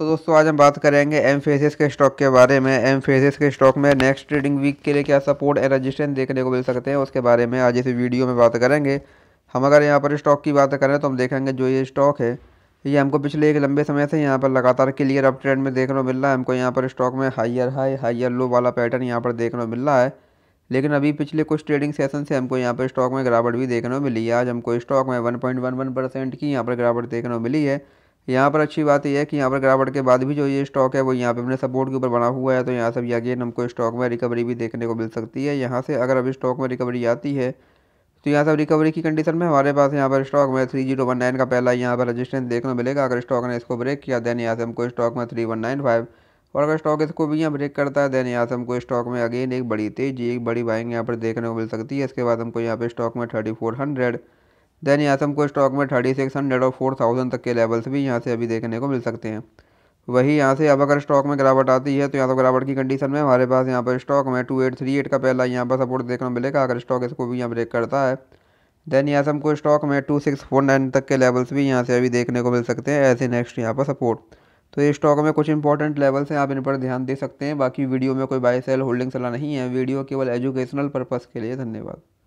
तो दोस्तों आज हम बात करेंगे एम फेसिस के स्टॉक के बारे में एम फेसिस के स्टॉक में नेक्स्ट ट्रेडिंग वीक के लिए क्या सपोर्ट एंड रजिस्ट्रेंस देखने को मिल सकते हैं उसके बारे में आज इस वीडियो में बात करेंगे हम अगर यहाँ पर स्टॉक की बात करें तो हम देखेंगे जो ये स्टॉक है ये हमको पिछले एक लंबे समय से यहाँ पर लगातार क्लियर अप ट्रेंड में देखने को मिल रहा है हमको यहाँ पर स्टॉक में हाइयर हाई हाइयर लो वाला पैटर्न यहाँ पर देखने को मिल रहा है लेकिन अभी पिछले कुछ ट्रेडिंग सेशन से हमको यहाँ पर स्टॉक में गिरावट भी देखने को मिली है आज हमको स्टॉक में वन परसेंट की यहाँ पर गिरावट देखने को मिली है यहाँ पर अच्छी बात यह है कि यहाँ पर गिरावट के बाद भी जो ये स्टॉक है वो यहाँ पे अपने सपोर्ट के ऊपर बना हुआ है तो यहाँ से भी अगेन हमको स्टॉक में रिकवरी भी देखने को मिल सकती है यहाँ से अगर अभी स्टॉक में रिकवरी आती है तो यहाँ सब रिकवरी की कंडीशन में हमारे पास यहाँ पर स्टॉक में थ्री जीरो वन नाइन का पहला यहाँ पर रजिस्टेंस देखने मिलेगा अगर स्टॉक ने इसको ब्रेक किया देन यहाँ से हमको स्टॉक में थ्री वन नाइन फाइव और अगर स्टॉक इसको भी यहाँ ब्रेक करता है देन यहाँ से हमको स्टॉक में अगेन एक बड़ी तेजी एक बड़ी बाइंग यहाँ पर देखने को मिल सकती है इसके बाद हमको यहाँ पर स्टॉक में थर्टी फोर हंड्रेड देन यहाँ से हमको स्टॉक में थर्टी सिक्स हंड्रेड और फोर थाउजेंड तक के लेवल्स भी यहाँ से अभी देखने को मिल सकते हैं वही यहाँ से अब अगर स्टॉक में गिरावट आती है तो यहाँ तो गिरावट की कंडीशन में हमारे पास यहाँ पर स्टॉक में टू एट थ्री एट का पहला यहाँ पर सपोर्ट देखने को मिलेगा अगर स्टॉक इसको भी यहाँ ब्रेक करता है देन यहाँ से हमको स्टॉक में टू सिक्स फोर नाइन तक के लेवल्स भी यहाँ से अभी देखने को मिल सकते हैं ऐसे नेक्स्ट यहाँ पर सपोर्ट तो ये स्टॉक में कुछ इंपॉर्टेंट लेवल्स हैं आप इन पर ध्यान दे सकते हैं बाकी वीडियो में कोई बाय सेल होल्डिंग सलाह नहीं है वीडियो केवल एजुकेशनल पर्पज़ के लिए धन्यवाद